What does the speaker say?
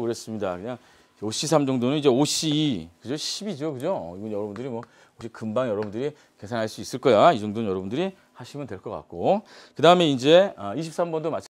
그랬습니다. 그냥 OC3 정도는 이제 OC2, 그죠? 10이죠. 그죠? 이건 여러분들이 뭐 혹시 금방 여러분들이 계산할 수 있을 거야. 이 정도는 여러분들이 하시면 될 것 같고. 그다음에 이제 23번도 아, 마찬가지